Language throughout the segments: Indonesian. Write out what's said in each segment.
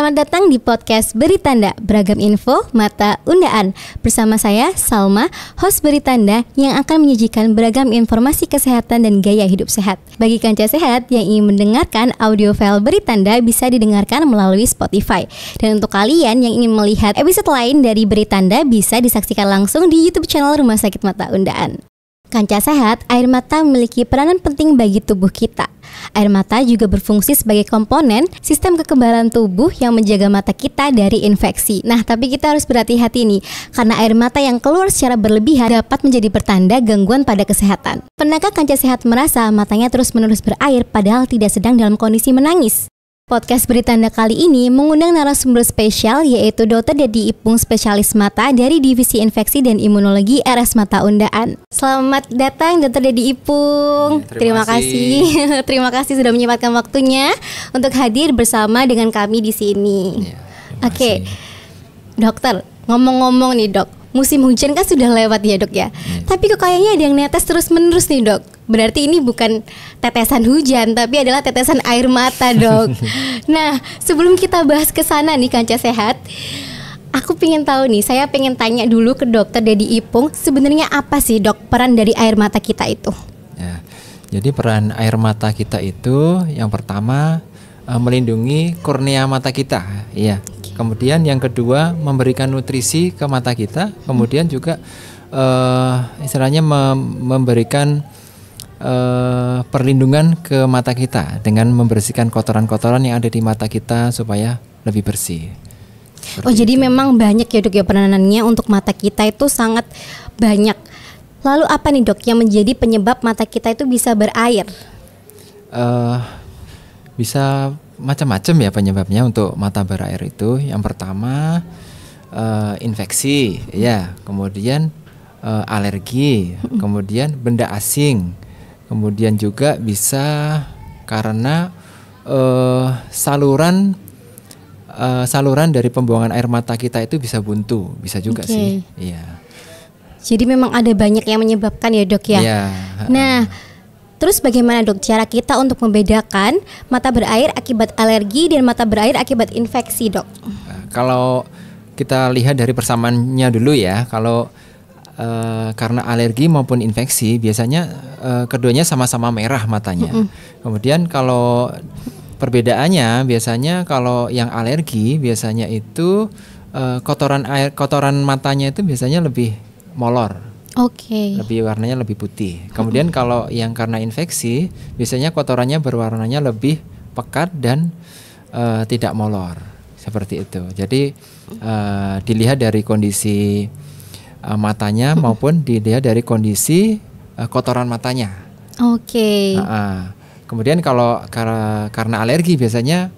Selamat datang di podcast Beritanda Beragam info mata undaan Bersama saya Salma, host Beritanda Yang akan menyajikan beragam informasi kesehatan dan gaya hidup sehat Bagi kanca sehat yang ingin mendengarkan audio file Beritanda Bisa didengarkan melalui Spotify Dan untuk kalian yang ingin melihat episode lain dari Beritanda Bisa disaksikan langsung di Youtube channel Rumah Sakit Mata Undaan Kanca sehat, air mata memiliki peranan penting bagi tubuh kita. Air mata juga berfungsi sebagai komponen sistem kekebalan tubuh yang menjaga mata kita dari infeksi. Nah, tapi kita harus berhati-hati nih, karena air mata yang keluar secara berlebihan dapat menjadi pertanda gangguan pada kesehatan. Penaga Kanca sehat merasa matanya terus-menerus berair padahal tidak sedang dalam kondisi menangis. Podcast berita Beritanda kali ini mengundang narasumber spesial yaitu Dr. Dedi Ipung spesialis mata dari Divisi Infeksi dan Imunologi RS Mata Undaan. Selamat datang Dr. Dedi Ipung. Ya, terima, terima kasih. kasih. terima kasih sudah menyempatkan waktunya untuk hadir bersama dengan kami di sini. Ya, Oke. Okay. Dokter, ngomong-ngomong nih, Dok musim hujan kan sudah lewat ya dok ya. Hmm. Tapi kok kayaknya ada yang netes terus menerus nih dok. Berarti ini bukan tetesan hujan tapi adalah tetesan air mata dok. nah sebelum kita bahas ke sana nih kanca sehat. Aku pengen tahu nih, saya pengen tanya dulu ke dokter Dedi Ipung, sebenarnya apa sih dok peran dari air mata kita itu? Ya, jadi peran air mata kita itu yang pertama eh, melindungi kornea mata kita, iya. Kemudian yang kedua memberikan nutrisi ke mata kita, kemudian hmm. juga uh, istilahnya mem memberikan uh, perlindungan ke mata kita dengan membersihkan kotoran-kotoran yang ada di mata kita supaya lebih bersih. Seperti oh jadi itu. memang banyak ya dok ya penanganannya untuk mata kita itu sangat banyak. Lalu apa nih dok yang menjadi penyebab mata kita itu bisa berair? Uh, bisa macam-macam ya penyebabnya untuk mata berair itu. Yang pertama uh, infeksi, ya. Kemudian uh, alergi, kemudian benda asing, kemudian juga bisa karena uh, saluran uh, saluran dari pembuangan air mata kita itu bisa buntu, bisa juga okay. sih. Iya. Jadi memang ada banyak yang menyebabkan ya dok ya. Iya. Nah. Uh, Terus bagaimana dok cara kita untuk membedakan mata berair akibat alergi dan mata berair akibat infeksi dok? Nah, kalau kita lihat dari persamaannya dulu ya, kalau Uh, karena alergi maupun infeksi biasanya uh, keduanya sama-sama merah matanya. Mm -hmm. Kemudian kalau perbedaannya biasanya kalau yang alergi biasanya itu uh, kotoran air kotoran matanya itu biasanya lebih molor Oke. Okay. Lebih warnanya lebih putih. Kemudian mm -hmm. kalau yang karena infeksi, biasanya kotorannya berwarnanya lebih pekat dan uh, tidak molor. Seperti itu. Jadi uh, dilihat dari kondisi uh, matanya maupun dilihat dari kondisi uh, kotoran matanya. Oke. Okay. Nah, uh. Kemudian kalau kar karena alergi biasanya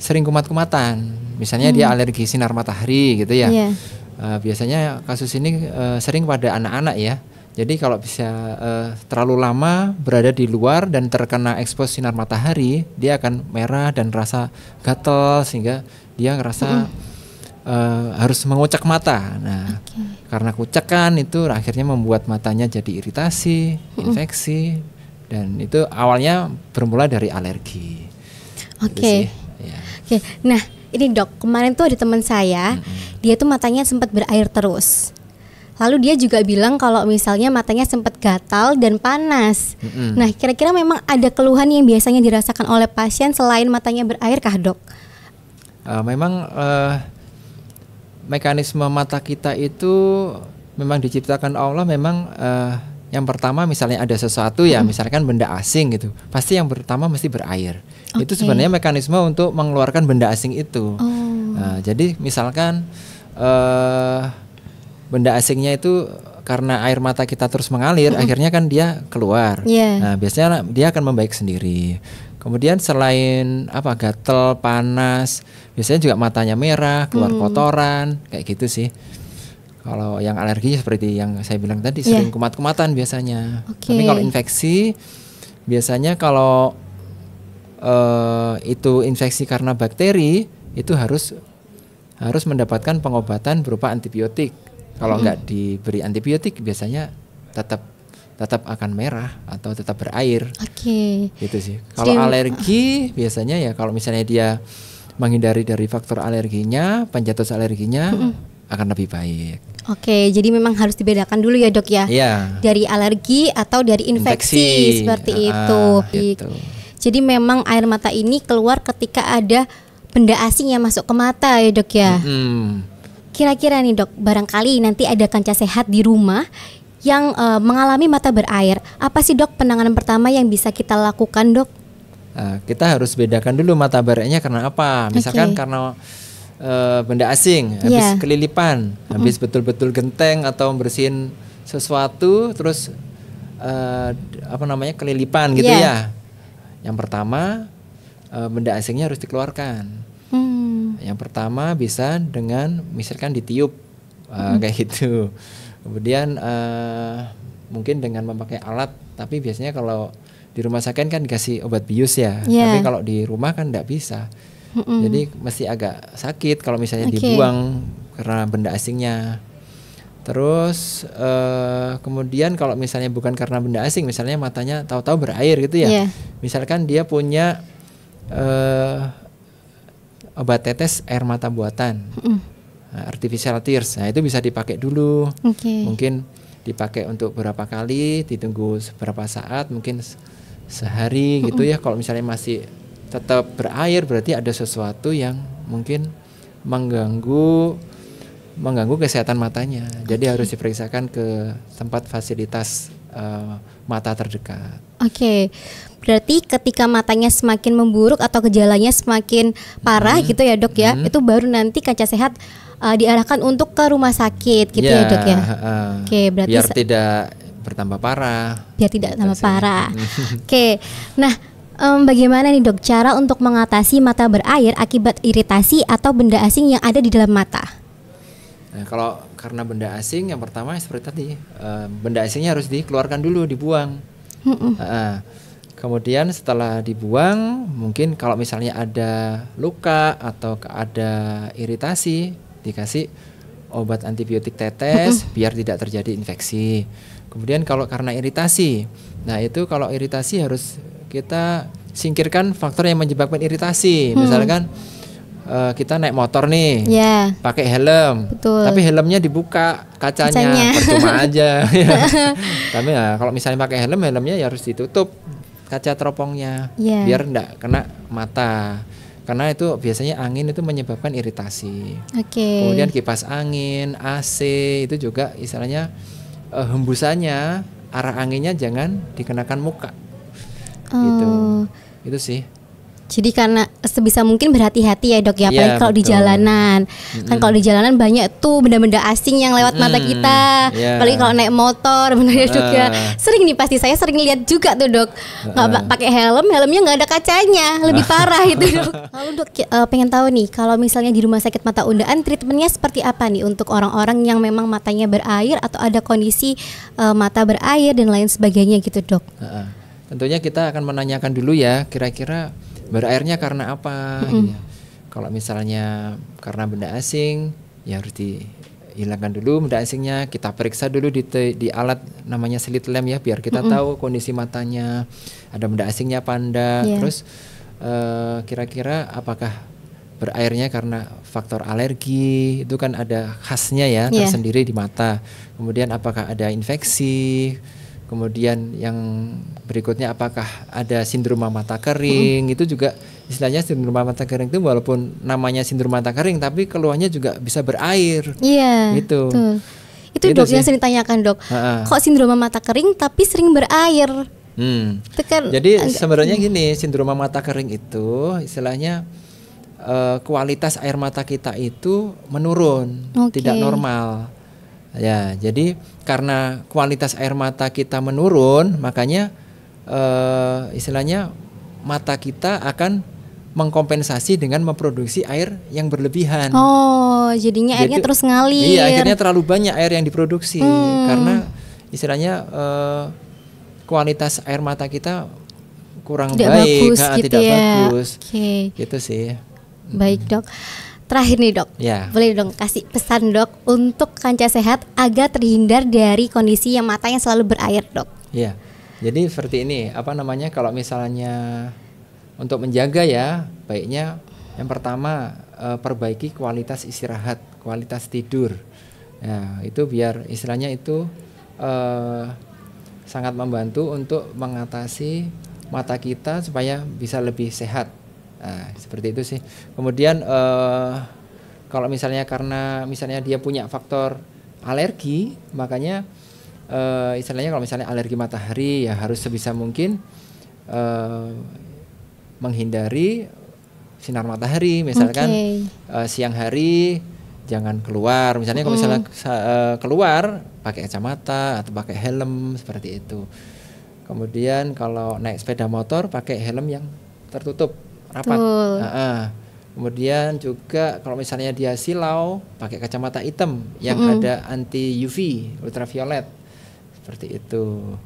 sering kumat-kumatan. Misalnya hmm. dia alergi sinar matahari gitu ya. Yeah Uh, biasanya kasus ini uh, sering pada anak-anak ya. Jadi kalau bisa uh, terlalu lama berada di luar dan terkena ekspos sinar matahari, dia akan merah dan rasa gatel sehingga dia ngerasa uh, harus mengocak mata. Nah, okay. karena kucakan itu akhirnya membuat matanya jadi iritasi, infeksi dan itu awalnya bermula dari alergi. Gitu Oke. Okay. ya. Oke. Okay. Nah, ini dok kemarin tuh ada teman saya hmm. dia tuh matanya sempat berair terus lalu dia juga bilang kalau misalnya matanya sempat gatal dan panas hmm. nah kira-kira memang ada keluhan yang biasanya dirasakan oleh pasien selain matanya berair kah dok uh, memang uh, mekanisme mata kita itu memang diciptakan Allah memang uh, yang pertama misalnya ada sesuatu ya hmm. misalkan benda asing gitu pasti yang pertama mesti berair Okay. Itu sebenarnya mekanisme untuk mengeluarkan benda asing itu. Oh. Nah, jadi misalkan uh, benda asingnya itu karena air mata kita terus mengalir, mm -hmm. akhirnya kan dia keluar. Yeah. Nah, biasanya dia akan membaik sendiri. Kemudian selain apa gatel, panas, biasanya juga matanya merah, keluar mm. kotoran, kayak gitu sih. Kalau yang alergi seperti yang saya bilang tadi yeah. sering kumat-kumatan biasanya. Okay. Tapi kalau infeksi biasanya kalau Eh, itu infeksi karena bakteri itu harus harus mendapatkan pengobatan berupa antibiotik. Kalau hmm. diberi antibiotik biasanya tetap tetap akan merah atau tetap berair. Oke. Okay. Gitu sih. Kalau Jadi, alergi biasanya ya kalau misalnya dia menghindari dari faktor alerginya, pencetus alerginya mm akan lebih baik. Oke, jadi memang harus dibedakan dulu ya dok ya. Iya. Dari alergi atau dari infeksi, infeksi. seperti ah, itu. Gitu. Jadi memang air mata ini keluar ketika ada benda asing yang masuk ke mata ya dok ya. Kira-kira nih dok, barangkali nanti ada kanca sehat di rumah yang uh, mengalami mata berair. Apa sih dok penanganan pertama yang bisa kita lakukan dok? Ah, kita harus bedakan dulu mata berairnya karena apa. Misalkan okay. karena uh, benda asing, iya. habis yeah. kelilipan, habis betul-betul genteng atau bersihin sesuatu, terus uh, apa namanya kelilipan gitu yeah. ya yang pertama eh, benda asingnya harus dikeluarkan. Hmm. Yang pertama bisa dengan misalkan ditiup eh, hmm. kayak gitu. Kemudian uh, mungkin dengan memakai alat, tapi biasanya kalau di rumah sakit kan dikasih obat bius ya, yeah. tapi kalau di rumah kan tidak bisa. Mm Jadi mesti agak sakit kalau misalnya okay. dibuang karena benda asingnya. Terus uh, kemudian kalau misalnya bukan karena benda asing, misalnya matanya tahu-tahu berair gitu ya, yeah misalkan dia punya uh, obat tetes air mata buatan mm. artificial tears nah itu bisa dipakai dulu okay. mungkin dipakai untuk berapa kali ditunggu beberapa saat mungkin sehari mm -mm. gitu ya kalau misalnya masih tetap berair berarti ada sesuatu yang mungkin mengganggu mengganggu kesehatan matanya. Jadi harus diperiksakan ke tempat fasilitas uh, mata terdekat. Oke. Okay. Berarti ketika matanya semakin memburuk atau gejalanya semakin parah hmm. gitu ya, Dok ya. Hmm. Itu baru nanti kaca sehat uh, diarahkan untuk ke rumah sakit gitu yeah, ya, Dok ya. Uh, Oke, okay, eh, berarti biar tidak bertambah parah. Biar tidak bertambah gitu parah. Oke. Okay. Nah, Um, bagaimana nih dok cara untuk mengatasi mata berair akibat iritasi atau benda asing yang ada di dalam mata? Nah, kalau karena benda asing yang pertama ya seperti tadi, uh, benda asingnya harus dikeluarkan dulu, dibuang. Uh, kemudian setelah dibuang, mungkin kalau misalnya ada luka atau ada iritasi, dikasih obat antibiotik tetes uh, biar tidak terjadi infeksi. Kemudian kalau karena iritasi, nah itu kalau iritasi harus kita singkirkan faktor yang menyebabkan iritasi, misalkan uh, kita naik motor nih, yeah. pakai helm, Betul. tapi helmnya dibuka kacanya, kacanya. percuma aja. Iya. tapi ya kalau misalnya pakai helm, helmnya ya harus ditutup kaca teropongnya, yeah. biar enggak kena mata. Karena itu biasanya angin itu menyebabkan iritasi. Okay. Kemudian kipas angin, AC itu juga istilahnya uh, hembusannya arah anginnya jangan dikenakan muka. Gitu. Oh. Gitu. Itu sih. Jadi karena sebisa mungkin berhati-hati ya dok ya, iya, apalagi ya, kalau di jalanan. Mm-hmm. Kan kalau di jalanan banyak tuh benda-benda asing yang lewat mm-hmm. mata kita. Yeah. Apalagi kalau naik motor, benar ya dok uh. ya. Sering nih pasti saya sering lihat juga tuh dok, nggak uh. pakai helm, helmnya nggak ada kacanya, lebih parah itu dok. Lalu dok uh, pengen tahu nih, kalau misalnya di rumah sakit mata undaan treatmentnya seperti apa nih untuk orang-orang yang memang matanya berair atau ada kondisi uh, mata berair dan lain sebagainya gitu dok? Uh, tentunya kita akan menanyakan dulu ya, kira-kira berairnya karena apa mm-hmm. Ya. kalau misalnya karena benda asing ya harus dihilangkan dulu benda asingnya kita periksa dulu di te, di alat namanya slit lamp ya biar kita mm-hmm. tahu kondisi matanya ada benda asingnya panda yeah. terus uh, kira-kira apakah berairnya karena faktor alergi itu kan ada khasnya ya yeah. tersendiri di mata kemudian apakah ada infeksi Kemudian yang berikutnya apakah ada sindroma mata kering hmm. itu juga istilahnya sindroma mata kering itu walaupun namanya sindroma mata kering tapi keluarnya juga bisa berair. Iya. Yeah, gitu. Itu gitu dok sih. yang sering tanyakan dok. Ha -ha. Kok sindroma mata kering tapi sering berair? Hmm. Tekan, Jadi agak, sebenarnya gini, sindroma mata kering itu istilahnya uh, kualitas air mata kita itu menurun, okay. tidak normal. Ya, jadi karena kualitas air mata kita menurun, makanya uh, istilahnya mata kita akan mengkompensasi dengan memproduksi air yang berlebihan. Oh, jadinya airnya Jadi, terus ngalir. Iya, akhirnya terlalu banyak air yang diproduksi hmm. karena istilahnya eh, kualitas air mata kita kurang tidak baik, bagus, nah, gitu tidak ya. bagus. Okay. Gitu sih. Baik, hmm. Dok. Terakhir nih dok, ya. boleh dong kasih pesan dok untuk kanca sehat agar terhindar dari kondisi yang matanya selalu berair dok. Iya, jadi seperti ini apa namanya kalau misalnya untuk menjaga ya baiknya yang pertama eh, perbaiki kualitas istirahat, kualitas tidur. Ya, itu biar istilahnya itu eh, sangat membantu untuk mengatasi mata kita supaya bisa lebih sehat Nah, seperti itu sih. Kemudian uh, kalau misalnya karena misalnya dia punya faktor alergi, makanya uh, istilahnya kalau misalnya alergi matahari ya harus sebisa mungkin uh, menghindari sinar matahari, misalkan okay. uh, siang hari jangan keluar. Misalnya kalau misalnya uh, keluar pakai kacamata atau pakai helm seperti itu. Kemudian kalau naik sepeda motor pakai helm yang tertutup rapat. Betul. Uh -uh. Kemudian juga kalau misalnya dia silau pakai kacamata hitam yang mm -hmm. ada anti UV ultraviolet seperti itu.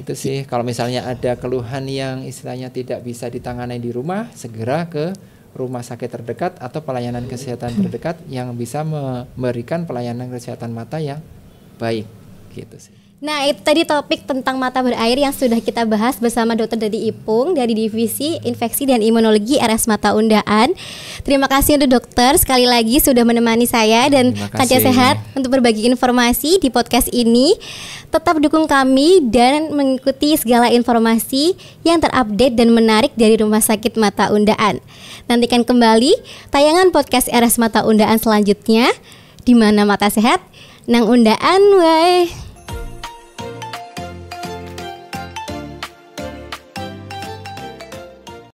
Itu sih kalau misalnya ada keluhan yang istilahnya tidak bisa ditangani di rumah segera ke rumah sakit terdekat atau pelayanan kesehatan terdekat yang bisa memberikan pelayanan kesehatan mata yang baik gitu sih. Nah, itu tadi topik tentang mata berair yang sudah kita bahas bersama Dokter Dedi Ipung dari Divisi Infeksi dan Imunologi RS Mata Undaan. Terima kasih untuk dokter sekali lagi sudah menemani saya dan Kaca Sehat untuk berbagi informasi di podcast ini. Tetap dukung kami dan mengikuti segala informasi yang terupdate dan menarik dari Rumah Sakit Mata Undaan. Nantikan kembali tayangan podcast RS Mata Undaan selanjutnya di mana mata sehat nang undaan wae.